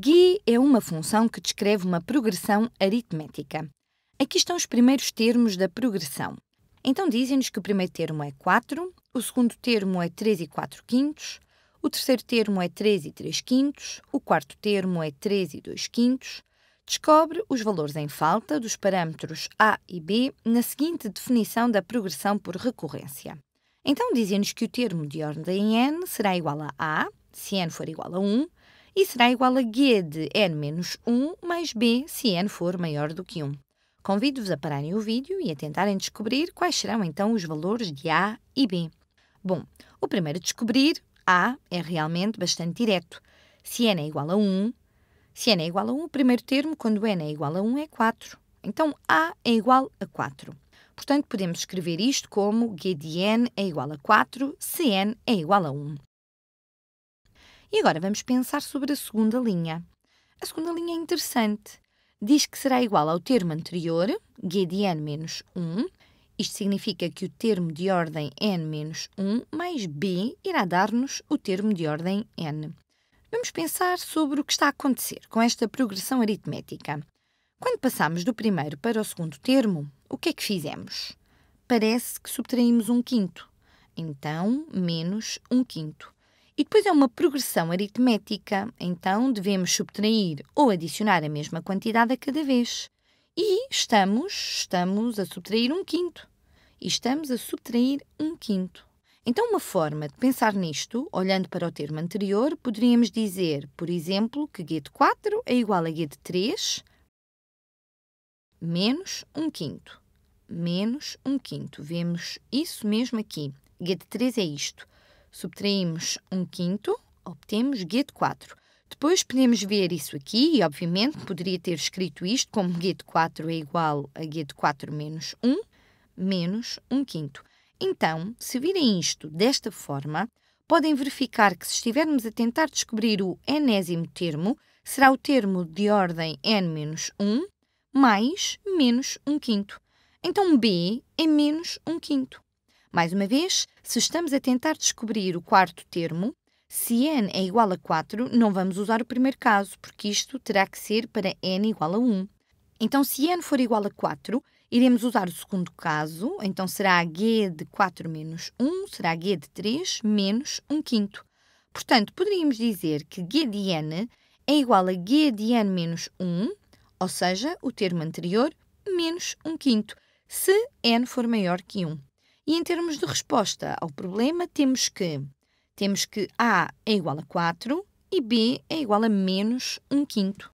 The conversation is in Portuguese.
Gui é uma função que descreve uma progressão aritmética. Aqui estão os primeiros termos da progressão. Então dizem-nos que o primeiro termo é 4, o segundo termo é 3 e 4 quintos, o terceiro termo é 3 e 3 quintos, o quarto termo é 3 e 2 quintos. Descobre os valores em falta dos parâmetros A e B na seguinte definição da progressão por recorrência. Então dizem-nos que o termo de ordem n será igual a A, se n for igual a 1, e será igual a g de n menos 1 mais b se n for maior do que 1. Convido-vos a pararem o vídeo e a tentarem descobrir quais serão então os valores de a e b. Bom, o primeiro a descobrir, a, é realmente bastante direto. Se n é igual a 1, se n é igual a 1, o primeiro termo, quando n é igual a 1, é 4. Então, a é igual a 4. Portanto, podemos escrever isto como g de n é igual a 4 se n é igual a 1. E agora vamos pensar sobre a segunda linha. A segunda linha é interessante. Diz que será igual ao termo anterior, g de n menos 1. Isto significa que o termo de ordem n menos 1 mais b irá dar-nos o termo de ordem n. Vamos pensar sobre o que está a acontecer com esta progressão aritmética. Quando passamos do primeiro para o segundo termo, o que é que fizemos? Parece que subtraímos um quinto. Então, menos um quinto. E depois é uma progressão aritmética, então devemos subtrair ou adicionar a mesma quantidade a cada vez. E estamos, estamos a subtrair um quinto. E estamos a subtrair um quinto. Então, uma forma de pensar nisto, olhando para o termo anterior, poderíamos dizer, por exemplo, que g de 4 é igual a g de 3 menos um quinto. Menos um quinto. Vemos isso mesmo aqui. G de 3 é isto subtraímos um quinto, obtemos de 4. Depois podemos ver isso aqui e, obviamente, poderia ter escrito isto como de 4 é igual a de 4 menos 1, menos 1 quinto. Então, se virem isto desta forma, podem verificar que se estivermos a tentar descobrir o enésimo termo, será o termo de ordem n-1 menos mais menos 1 quinto. Então, b é menos 1 quinto. Mais uma vez, se estamos a tentar descobrir o quarto termo, se n é igual a 4, não vamos usar o primeiro caso, porque isto terá que ser para n igual a 1. Então, se n for igual a 4, iremos usar o segundo caso, então será g de 4 menos 1, será g de 3 menos 1 quinto. Portanto, poderíamos dizer que g de n é igual a g de n menos 1, ou seja, o termo anterior, menos 1 quinto, se n for maior que 1. E em termos de resposta ao problema, temos que temos que A é igual a 4 e B é igual a menos 1 quinto.